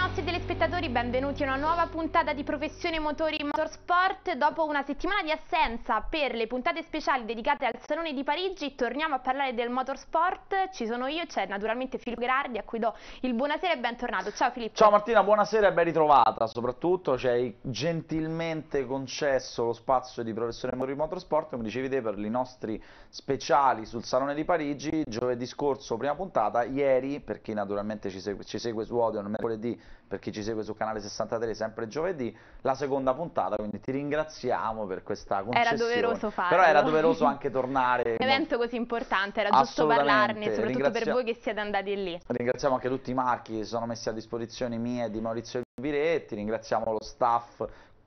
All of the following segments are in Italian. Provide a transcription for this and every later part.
nostri telespettatori, benvenuti a una nuova puntata di Professione Motori Motorsport. Dopo una settimana di assenza per le puntate speciali dedicate al Salone di Parigi, torniamo a parlare del motorsport. Ci sono io, c'è naturalmente Filippo Grardi, a cui do il buonasera e bentornato. Ciao Filippo. Ciao Martina, buonasera e ben ritrovata. Soprattutto ci hai gentilmente concesso lo spazio di Professione Motori Motorsport, come dicevi te, per i nostri speciali sul Salone di Parigi. Giovedì scorso, prima puntata, ieri, per chi naturalmente ci segue, ci segue su Audio, mercoledì per chi ci segue su canale 63 sempre giovedì, la seconda puntata, quindi ti ringraziamo per questa concessione. Era doveroso farlo. Però era doveroso anche tornare. Un evento così importante, era giusto parlarne, soprattutto Ringrazia... per voi che siete andati lì. Ringraziamo anche tutti i marchi che si sono messi a disposizione mie e di Maurizio Biretti, ringraziamo lo staff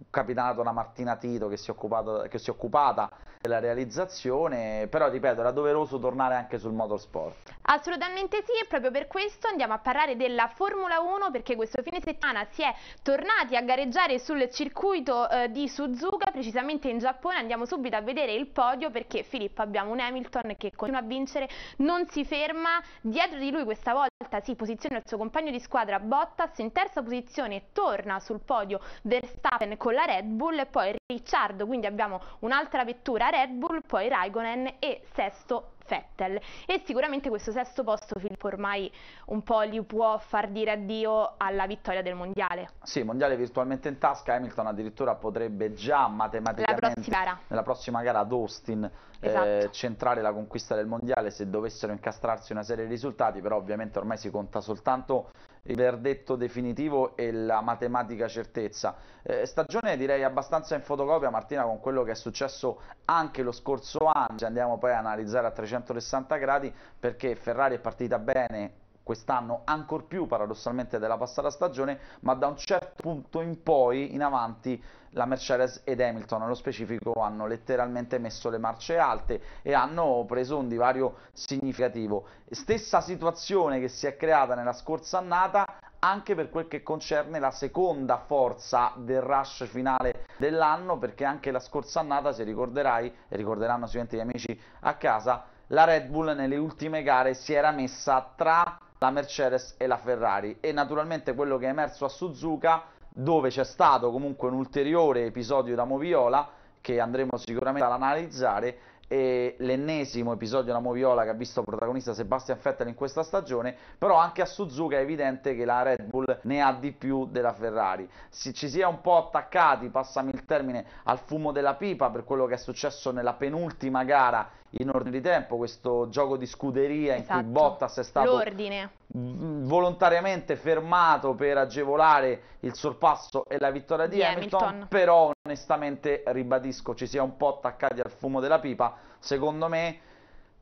capitanato una Martina Tito che si, occupato, che si, è occupata della realizzazione, però ripeto era doveroso tornare anche sul motorsport. Assolutamente sì e proprio per questo andiamo a parlare della Formula 1 perché questo fine settimana si è tornati a gareggiare sul circuito eh, di Suzuka, precisamente in Giappone, andiamo subito a vedere il podio perché Filippo abbiamo un Hamilton che continua a vincere, non si ferma, dietro di lui questa volta volta si posiziona il suo compagno di squadra Bottas, in terza posizione torna sul podio Verstappen con la Red Bull e poi Ricciardo, quindi abbiamo un'altra vettura Red Bull, poi Raikkonen e sesto Fettel e sicuramente questo sesto posto Filippo ormai un po' gli può far dire addio alla vittoria del mondiale. Sì, mondiale virtualmente in tasca, Hamilton addirittura potrebbe già matematicamente prossima nella prossima gara ad Austin eh, esatto. eh, centrare la conquista del mondiale se dovessero incastrarsi una serie di risultati, però ovviamente ormai si conta soltanto il verdetto definitivo e la matematica certezza. Eh, stagione direi abbastanza in fotocopia Martina con quello che è successo anche lo scorso anno, ci andiamo poi a analizzare a 360 gradi perché Ferrari è partita bene quest'anno ancor più paradossalmente della passata stagione, ma da un certo punto in poi, in avanti, la Mercedes ed Hamilton nello specifico hanno letteralmente messo le marce alte e hanno preso un divario significativo. Stessa situazione che si è creata nella scorsa annata anche per quel che concerne la seconda forza del rush finale dell'anno, perché anche la scorsa annata, se ricorderai, e ricorderanno sicuramente gli amici a casa, la Red Bull nelle ultime gare si era messa tra la Mercedes e la Ferrari e naturalmente quello che è emerso a Suzuka dove c'è stato comunque un ulteriore episodio da Moviola che andremo sicuramente ad analizzare e l'ennesimo episodio della moviola che ha visto protagonista Sebastian Vettel in questa stagione, però anche a Suzuka è evidente che la Red Bull ne ha di più della Ferrari. Si, ci si è un po' attaccati, passami il termine, al fumo della pipa per quello che è successo nella penultima gara in ordine di tempo, questo gioco di scuderia esatto. in cui esatto. Bottas è stato... L'ordine volontariamente fermato per agevolare il sorpasso e la vittoria di, di Hamilton, Hamilton, però onestamente ribadisco ci si è un po' attaccati al fumo della pipa, secondo me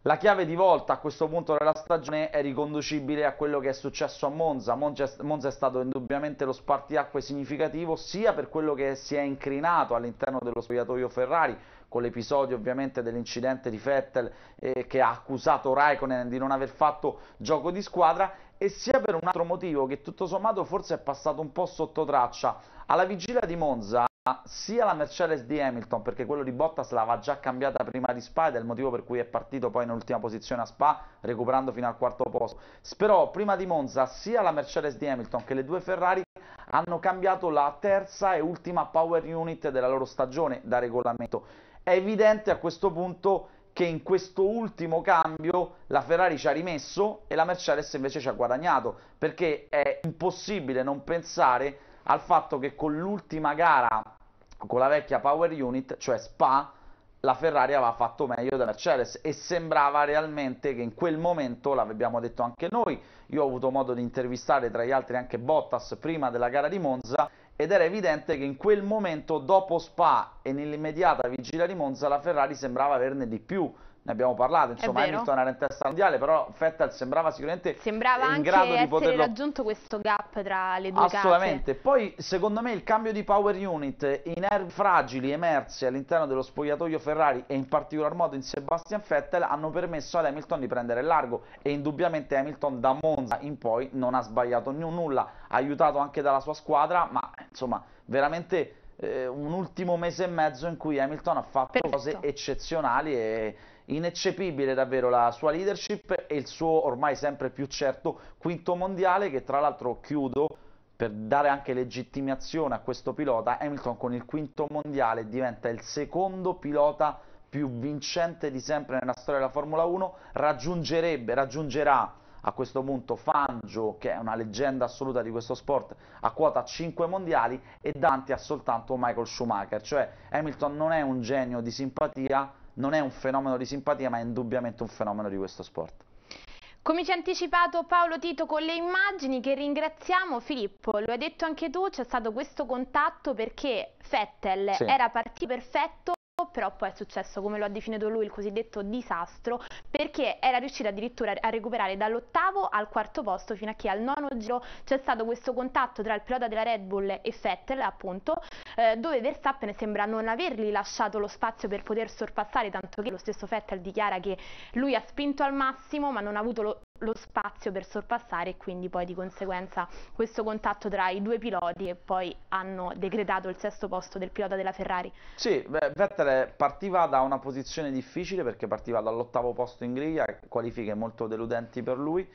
la chiave di volta a questo punto della stagione è riconducibile a quello che è successo a Monza. Monza, è stato indubbiamente lo spartiacque significativo sia per quello che si è incrinato all'interno dello spogliatoio Ferrari, con l'episodio ovviamente dell'incidente di Vettel eh, che ha accusato Raikkonen di non aver fatto gioco di squadra e sia per un altro motivo che tutto sommato forse è passato un po' sotto traccia. Alla vigilia di Monza sia la Mercedes di Hamilton perché quello di Bottas l'aveva già cambiata prima di Spa ed è il motivo per cui è partito poi in ultima posizione a Spa recuperando fino al quarto posto però prima di Monza sia la Mercedes di Hamilton che le due Ferrari hanno cambiato la terza e ultima power unit della loro stagione da regolamento. È evidente a questo punto che in questo ultimo cambio la Ferrari ci ha rimesso e la Mercedes invece ci ha guadagnato, perché è impossibile non pensare al fatto che con l'ultima gara con la vecchia power unit, cioè Spa, la Ferrari aveva fatto meglio della Mercedes e sembrava realmente che in quel momento, l'abbiamo detto anche noi, io ho avuto modo di intervistare tra gli altri anche Bottas prima della gara di Monza ed era evidente che in quel momento dopo Spa e nell'immediata vigilia di Monza la Ferrari sembrava averne di più ne abbiamo parlato, insomma Hamilton era in testa mondiale, però Vettel sembrava sicuramente sembrava in grado di poterlo... Sembrava anche raggiunto questo gap tra le due Assolutamente, case. poi secondo me il cambio di power unit, i nervi fragili emersi all'interno dello spogliatoio Ferrari e in particolar modo in Sebastian Vettel hanno permesso ad Hamilton di prendere largo e indubbiamente Hamilton da Monza in poi non ha sbagliato nulla, aiutato anche dalla sua squadra, ma insomma veramente eh, un ultimo mese e mezzo in cui Hamilton ha fatto Perfetto. cose eccezionali e ineccepibile davvero la sua leadership e il suo ormai sempre più certo quinto mondiale che tra l'altro chiudo per dare anche legittimazione a questo pilota Hamilton con il quinto mondiale diventa il secondo pilota più vincente di sempre nella storia della Formula 1 raggiungerebbe, raggiungerà a questo punto Fangio, che è una leggenda assoluta di questo sport, a quota 5 mondiali e Dante ha soltanto Michael Schumacher. Cioè Hamilton non è un genio di simpatia, non è un fenomeno di simpatia, ma è indubbiamente un fenomeno di questo sport. Come ci ha anticipato Paolo Tito con le immagini che ringraziamo, Filippo, lo hai detto anche tu, c'è stato questo contatto perché Fettel sì. era partito perfetto però poi è successo, come lo ha definito lui, il cosiddetto disastro, perché era riuscita addirittura a recuperare dall'ottavo al quarto posto, fino a che al nono giro c'è stato questo contatto tra il pilota della Red Bull e Vettel, appunto, eh, dove Verstappen sembra non avergli lasciato lo spazio per poter sorpassare, tanto che lo stesso Vettel dichiara che lui ha spinto al massimo, ma non ha avuto lo, lo spazio per sorpassare e quindi poi di conseguenza questo contatto tra i due piloti e poi hanno decretato il sesto posto del pilota della Ferrari. Sì, beh, Vettel partiva da una posizione difficile perché partiva dall'ottavo posto in griglia, qualifiche molto deludenti per lui.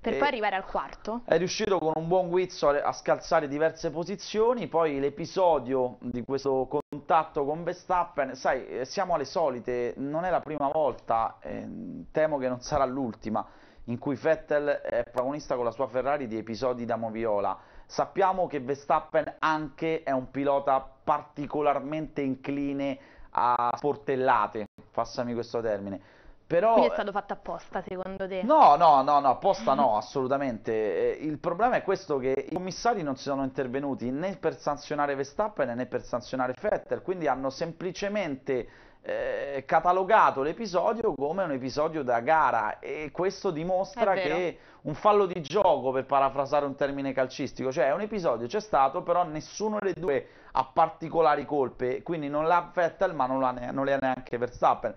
Per poi arrivare al quarto. È riuscito con un buon guizzo a scalzare diverse posizioni, poi l'episodio di questo contatto con Verstappen, sai, eh, siamo alle solite, non è la prima volta, eh, temo che non sarà l'ultima in cui Vettel è protagonista con la sua Ferrari di episodi da moviola. Sappiamo che Verstappen anche è un pilota particolarmente incline a sportellate, passami questo termine. Però... Quindi è stato fatto apposta, secondo te? No, no, no, no apposta no, assolutamente. Il problema è questo che i commissari non si sono intervenuti né per sanzionare Verstappen né per sanzionare Vettel, quindi hanno semplicemente eh, catalogato l'episodio come un episodio da gara e questo dimostra che un fallo di gioco per parafrasare un termine calcistico cioè un episodio c'è stato però nessuno dei due ha particolari colpe quindi non l'ha Vettel ma non, ne non le ha neanche Verstappen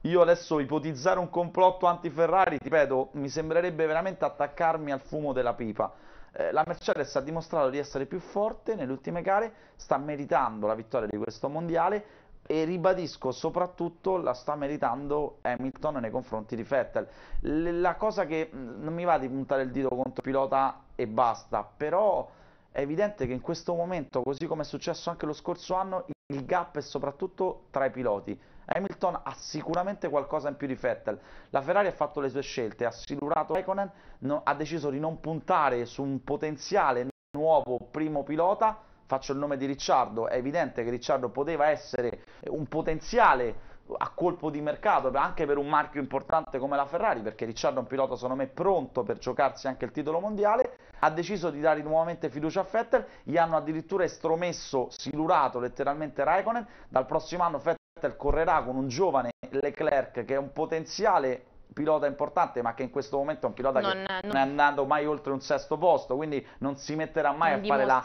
io adesso ipotizzare un complotto anti-Ferrari, ripeto, mi sembrerebbe veramente attaccarmi al fumo della pipa. Eh, la Mercedes ha dimostrato di essere più forte nelle ultime gare, sta meritando la vittoria di questo mondiale, e ribadisco soprattutto la sta meritando Hamilton nei confronti di Vettel. la cosa che non mi va di puntare il dito contro il pilota e basta, però è evidente che in questo momento, così come è successo anche lo scorso anno, il gap è soprattutto tra i piloti. Hamilton ha sicuramente qualcosa in più di Vettel. La Ferrari ha fatto le sue scelte, ha assicurato Raikkonen, no, ha deciso di non puntare su un potenziale nuovo primo pilota faccio il nome di Ricciardo, è evidente che Ricciardo poteva essere un potenziale a colpo di mercato anche per un marchio importante come la Ferrari, perché Ricciardo è un pilota secondo me pronto per giocarsi anche il titolo mondiale, ha deciso di dare nuovamente fiducia a Vettel, gli hanno addirittura estromesso, silurato letteralmente Raikkonen, dal prossimo anno Vettel correrà con un giovane Leclerc che è un potenziale pilota importante, ma che in questo momento è un pilota non, che non è andato mai oltre un sesto posto, quindi non si metterà mai a fare la,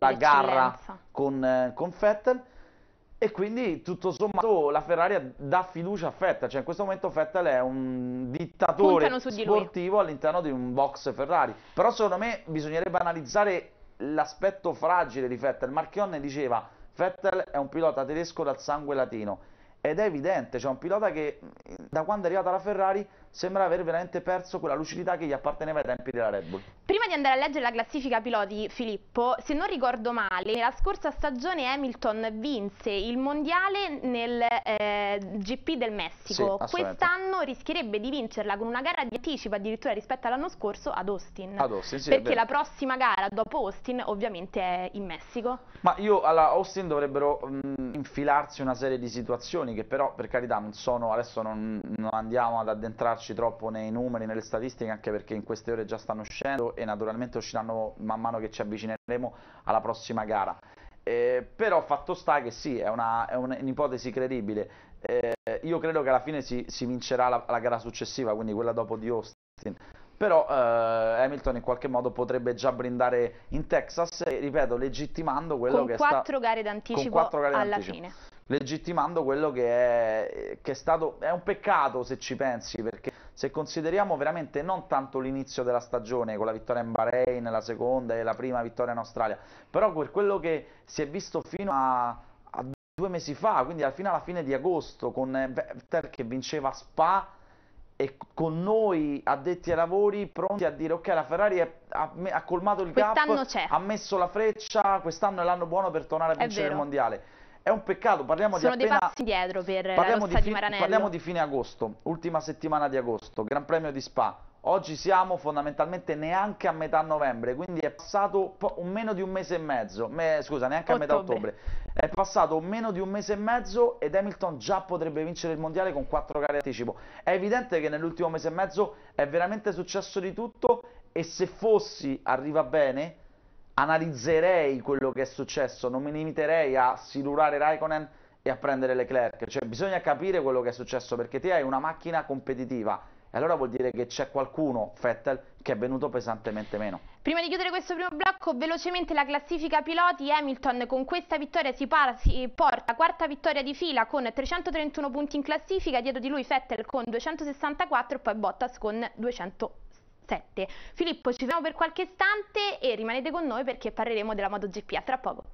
la garra con, eh, con Vettel. E quindi tutto sommato la Ferrari dà fiducia a Vettel, cioè in questo momento Vettel è un dittatore sportivo all'interno di un box Ferrari. Però secondo me bisognerebbe analizzare l'aspetto fragile di Vettel. Marchionne diceva Vettel è un pilota tedesco dal sangue latino ed è evidente, c'è cioè un pilota che da quando è arrivata la Ferrari sembra aver veramente perso quella lucidità che gli apparteneva ai tempi della Red Bull. Prima di andare a leggere la classifica piloti, Filippo, se non ricordo male, la scorsa stagione Hamilton vinse il mondiale nel eh, GP del Messico. Sì, Quest'anno rischierebbe di vincerla con una gara di anticipo addirittura rispetto all'anno scorso ad Austin. Ad Austin sì, perché la prossima gara dopo Austin ovviamente è in Messico. Ma io alla Austin dovrebbero mh, mm, infilarsi una serie di situazioni che però per carità non sono, adesso non, non andiamo ad addentrarci addentrarci troppo nei numeri, nelle statistiche, anche perché in queste ore già stanno uscendo e naturalmente usciranno man mano che ci avvicineremo alla prossima gara. Eh, però fatto sta che sì, è, un'ipotesi credibile. Eh, io credo che alla fine si, si vincerà la, la, gara successiva, quindi quella dopo di Austin. Però eh, Hamilton in qualche modo potrebbe già brindare in Texas, ripeto, legittimando quello con che è stato... Con quattro gare d'anticipo alla fine legittimando quello che è, che è, stato. È un peccato se ci pensi, perché se consideriamo veramente non tanto l'inizio della stagione con la vittoria in Bahrain, la seconda e la prima vittoria in Australia, però per quello che si è visto fino a, a due mesi fa, quindi fino alla fine di agosto, con Vettel eh, che vinceva Spa e con noi addetti ai lavori pronti a dire ok la Ferrari è, ha, ha, colmato il gap, ha messo la freccia, quest'anno è l'anno buono per tornare a vincere il mondiale. È un peccato, parliamo Sono di appena... Sono dei passi dietro per parliamo di, di Maranello. Parliamo di fine agosto, ultima settimana di agosto, Gran Premio di Spa. Oggi siamo fondamentalmente neanche a metà novembre, quindi è passato meno di un mese e mezzo, me, scusa, neanche ottobre. a metà ottobre. È passato meno di un mese e mezzo ed Hamilton già potrebbe vincere il mondiale con quattro gare anticipo. È evidente che nell'ultimo mese e mezzo è veramente successo di tutto e se Fossi arriva bene, analizzerei quello che è successo, non mi limiterei a silurare Raikkonen e a prendere Leclerc, cioè bisogna capire quello che è successo perché te hai una macchina competitiva e allora vuol dire che c'è qualcuno, Vettel, che è venuto pesantemente meno. Prima di chiudere questo primo blocco, velocemente la classifica piloti, Hamilton con questa vittoria si, si porta quarta vittoria di fila con 331 punti in classifica, dietro di lui Vettel con 264 e poi Bottas con 200. 7. Filippo, ci vediamo per qualche istante e rimanete con noi perché parleremo della MotoGP a tra poco.